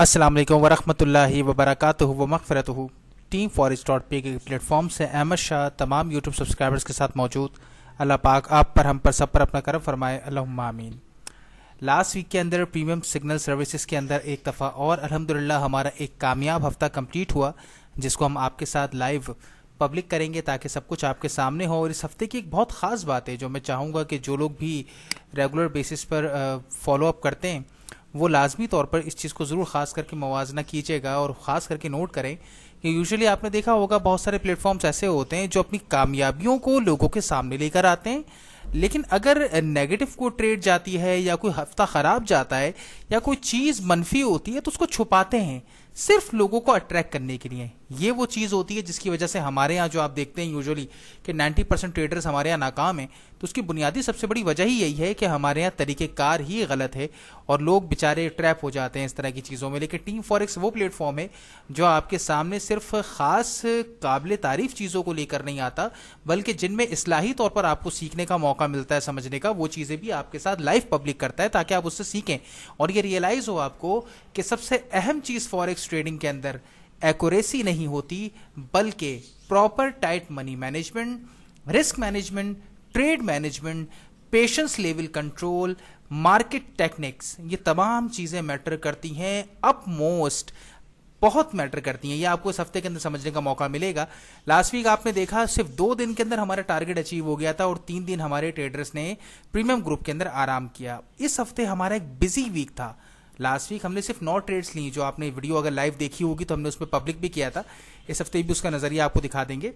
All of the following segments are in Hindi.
अस्सलाम वालेकुम वरहमतुल्लाहि वबरकatuह व मगफरतुह टीम फॉरेस्ट डॉट पे के प्लेटफॉर्म से अहमद शाह तमाम यूट्यूब सब्सक्राइबर्स के साथ मौजूद अल्लाह पाक आप पर हम पर सब पर अपना करम फरमाए अल्लामीन लास्ट वीक के अंदर प्रीमियम सिग्नल सर्विसेज के अंदर एक दफ़ा और अल्हम्दुलिल्लाह हमारा एक कामयाब हफ्ता कंप्लीट हुआ जिसको हम आपके साथ लाइव पब्लिक करेंगे ताकि सब कुछ आपके सामने हो और इस हफ्ते की एक बहुत ख़ास बात है जो मैं चाहूँगा कि जो लोग भी रेगुलर बेसिस पर फॉलोअप करते हैं वो लाजमी तौर पर इस चीज़ को ज़रूर ख़ास करके मुवजना कीजिएगा और ख़ास करके नोट करें कि यूजुअली आपने देखा होगा बहुत सारे प्लेटफॉर्म्स ऐसे होते हैं जो अपनी कामयाबियों को लोगों के सामने लेकर आते हैं लेकिन अगर नेगेटिव को ट्रेड जाती है या कोई हफ्ता खराब जाता है या कोई चीज मनफी होती है तो उसको छुपाते हैं सिर्फ लोगों को अट्रैक्ट करने के लिए ये वो चीज होती है जिसकी वजह से हमारे यहाँ जो आप देखते हैं यूजुअली कि 90 परसेंट ट्रेडर्स हमारे यहाँ नाकाम है तो उसकी बुनियादी सबसे बड़ी वजह ही यही है कि हमारे यहाँ तरीकेकार ही गलत है और लोग बेचारे ट्रैप हो जाते हैं इस तरह की चीजों में लेकिन टीम फॉरेक्स वो प्लेटफॉर्म है जो आपके सामने सिर्फ खास काबिल तारीफ चीजों को लेकर नहीं आता बल्कि जिनमें इसलाही तौर पर आपको सीखने का मौका मौका मिलता है समझने का वो चीज़ें भी आपके साथ लाइव पब्लिक करता है ताकि आप उससे सीखें और ये रियलाइज़ हो आपको कि सबसे अहम चीज़ फॉरेक्स ट्रेडिंग के अंदर एक्यूरेसी नहीं होती बल्कि proper tight money management risk management trade management patience level control market techniques ये तमाम चीज़ें मैटर करती हैं अप मोस्ट बहुत मैटर करती हैं ये आपको इस हफ्ते के अंदर समझने का मौका मिलेगा लास्ट वीक आपने देखा सिर्फ दो दिन के अंदर हमारा टारगेट अचीव हो गया था और तीन दिन हमारे ट्रेडर्स ने प्रीमियम ग्रुप के अंदर आराम किया इस हफ्ते हमारा एक बिजी वीक था लास्ट वीक हमने सिर्फ नौ ट्रेड्स ली जो आपने वीडियो अगर लाइव देखी होगी तो हमने उसमें पब्लिक भी किया था इस हफ्ते भी उसका नजरिया आपको दिखा देंगे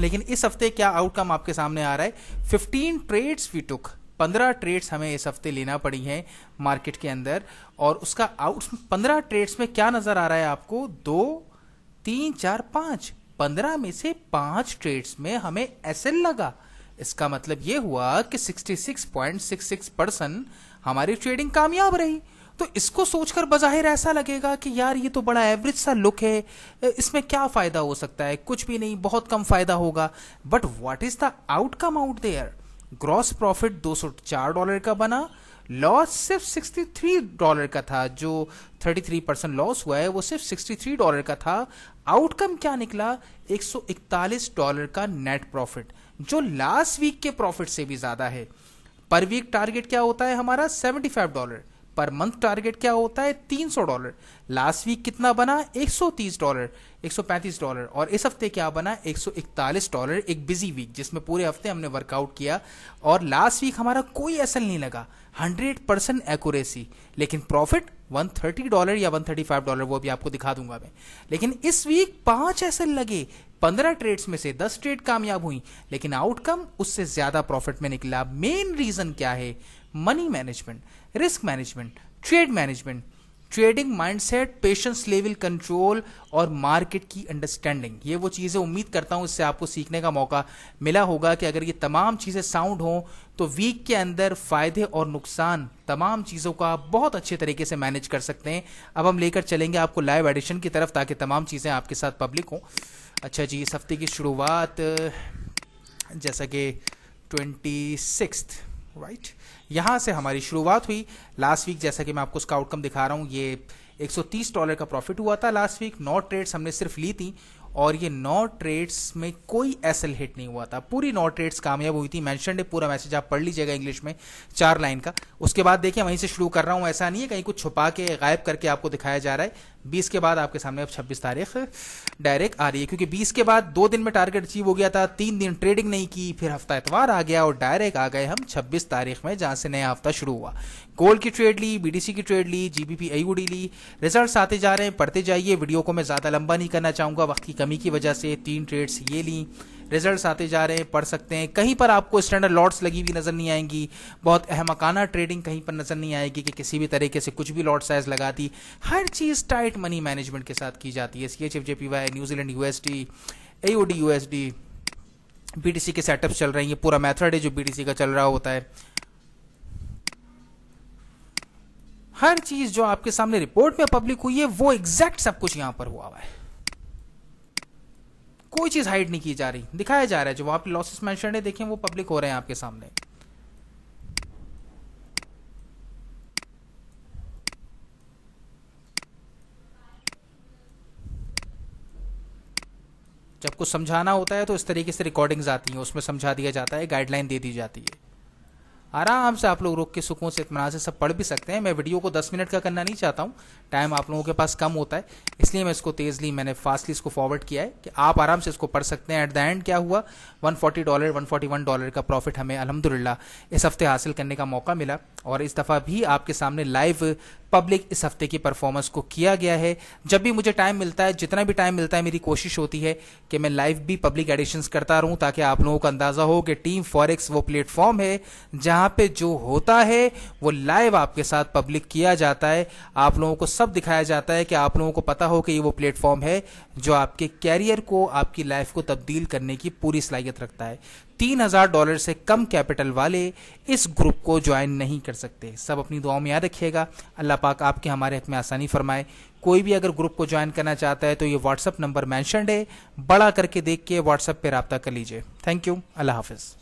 लेकिन इस हफ्ते क्या आउटकम आपके सामने आ रहा है 15 ट्रेड्स वी टुक पंद्रह ट्रेड्स हमें इस हफ्ते लेना पड़ी हैं मार्केट के अंदर और उसका आउट पंद्रह ट्रेड्स में क्या नजर आ रहा है आपको दो तीन चार पांच पंद्रह में से पांच ट्रेड्स में हमें एस लगा इसका मतलब यह हुआ कि 66.66 परसेंट हमारी ट्रेडिंग कामयाब रही तो इसको सोचकर बजाहिर ऐसा लगेगा कि यार ये तो बड़ा एवरेज सा लुक है इसमें क्या फायदा हो सकता है कुछ भी नहीं बहुत कम फायदा होगा but what is the outcome out there gross profit 204 dollar का बना लॉस सिर्फ 63 डॉलर का था जो 33 परसेंट लॉस हुआ है वो सिर्फ 63 डॉलर का था आउटकम क्या निकला 141 डॉलर का नेट प्रॉफिट जो लास्ट वीक के प्रॉफिट से भी ज्यादा है पर वीक टारगेट क्या होता है हमारा 75 डॉलर पर मंथ टारगेट क्या होता है 300 डॉलर लास्ट वीक कितना बना 130 डॉलर 135 डॉलर और इस हफ्ते क्या बना 141 डॉलर एक बिजी वीक जिसमें पूरे हफ्ते हमने वर्कआउट किया और लास्ट वीक हमारा कोई असल नहीं लगा 100 परसेंट एक्यूरेसी लेकिन प्रॉफिट 130 डॉलर या 135 डॉलर वो भी आपको दिखा दूंगा मैं लेकिन इस वीक पांच एसल लगे पंद्रह ट्रेड्स में से दस ट्रेड कामयाब हुई लेकिन आउटकम उससे ज्यादा प्रॉफिट में निकला मेन रीजन क्या है money management risk management trade management trading mindset patience level control और मार्केट की अंडरस्टैंडिंग ये वो चीज़ें उम्मीद करता हूँ इससे आपको सीखने का मौका मिला होगा कि अगर ये तमाम चीज़ें साउंड हों तो वीक के अंदर फायदे और नुकसान तमाम चीज़ों का आप बहुत अच्छे तरीके से मैनेज कर सकते हैं अब हम लेकर चलेंगे आपको लाइव एडिशन की तरफ ताकि तमाम चीज़ें आपके साथ पब्लिक हों अच्छा जी इस हफ्ते की शुरुआत जैसा कि ट्वेंटी सिक्स राइट यहां से हमारी शुरुआत हुई लास्ट वीक जैसा कि मैं आपको उसका आउटकम दिखा रहा हूं ये 130 डॉलर का प्रॉफिट हुआ था लास्ट वीक नौ ट्रेड्स हमने सिर्फ ली थी और ये नौ ट्रेड्स में कोई एसल हिट नहीं हुआ था पूरी नौ ट्रेड्स कामयाब हुई थी मैंशन पूरा मैसेज आप पढ़ लीजिएगा इंग्लिश में चार लाइन का उसके बाद देखिए वहीं से शुरू कर रहा हूं ऐसा नहीं है कहीं कुछ छुपा के गायब करके आपको दिखाया जा रहा है बीस के बाद आपके सामने अब छब्बीस तारीख डायरेक्ट आ रही है क्योंकि बीस के बाद दो दिन में टारगेट अचीव हो गया था तीन दिन ट्रेडिंग नहीं की फिर हफ्ता एतवार आ गया और डायरेक्ट आ गए हम छब्बीस तारीख में जहां से नया हफ्ता शुरू हुआ गोल्ड की ट्रेड ली बीडीसी की ट्रेड ली जीबीपी आईओडी ली रिजल्ट आते जा रहे हैं पढ़ते जाइए वीडियो को मैं ज्यादा लंबा नहीं करना चाहूंगा वक्त की कमी की वजह से तीन ट्रेड्स ये ली रिजल्ट्स आते जा रहे हैं पढ़ सकते हैं कहीं पर आपको स्टैंडर्ड लॉट्स लगी हुई नजर नहीं आएंगी बहुत अहमकाना ट्रेडिंग कहीं पर नजर नहीं आएगी कि किसी भी तरीके से कुछ भी लॉट साइज लगा दी हर चीज टाइट मनी मैनेजमेंट के साथ की जाती है C H F J P Y New Zealand USD AOD USD BTC के सेटअप चल रही है पूरा मेथड है जो बीटीसी का चल रहा होता है हर चीज जो आपके सामने रिपोर्ट में पब्लिक हुई है वो एग्जैक्ट सब कुछ यहां पर हुआ हुआ है कोई चीज हाइड नहीं की जा रही दिखाया जा रहा है जो वहां पे लॉसेस मेंशन है देखें वो पब्लिक हो रहे हैं आपके सामने जब कुछ समझाना होता है तो इस तरीके से रिकॉर्डिंग्स आती हैं उसमें समझा दिया जाता है गाइडलाइन दे दी जाती है आराम से आप लोग रोक के सुकून से इतमान से सब पढ़ भी सकते हैं मैं वीडियो को 10 मिनट का करना नहीं चाहता हूँ टाइम आप लोगों के पास कम होता है इसलिए मैं इसको तेजली मैंने फास्टली इसको फॉरवर्ड किया है कि आप आराम से इसको पढ़ सकते हैं एट द एंड क्या हुआ 140 डॉलर 141 डॉलर का प्रॉफिट हमें अलहमदिल्ला इस हफ्ते हासिल करने का मौका मिला और इस दफ़ा भी आपके सामने लाइव पब्लिक इस हफ्ते की परफॉर्मेंस को किया गया है जब भी मुझे टाइम मिलता है जितना भी टाइम मिलता है मेरी कोशिश होती है कि मैं लाइव भी पब्लिक एडिशन करता रहूं ताकि आप लोगों का अंदाजा हो कि टीम फॉरेक्स वो प्लेटफॉर्म है जहां यहाँ पे जो होता है वो लाइव आपके साथ पब्लिक किया जाता है आप लोगों को सब दिखाया जाता है कि आप लोगों को पता हो कि ये वो प्लेटफॉर्म है जो आपके कैरियर को आपकी लाइफ को तब्दील करने की पूरी सलाहियत रखता है तीन हजार डॉलर से कम कैपिटल वाले इस ग्रुप को ज्वाइन नहीं कर सकते सब अपनी दुआओं में याद रखिएगा अल्लाह पाक आपके हमारे हक में आसानी फरमाए कोई भी अगर ग्रुप को ज्वाइन करना चाहता है तो ये व्हाट्सअप नंबर मैंशनड है बड़ा करके देख के व्हाट्सअप पर रबता कर लीजिए थैंक यू अल्लाह हाफिज़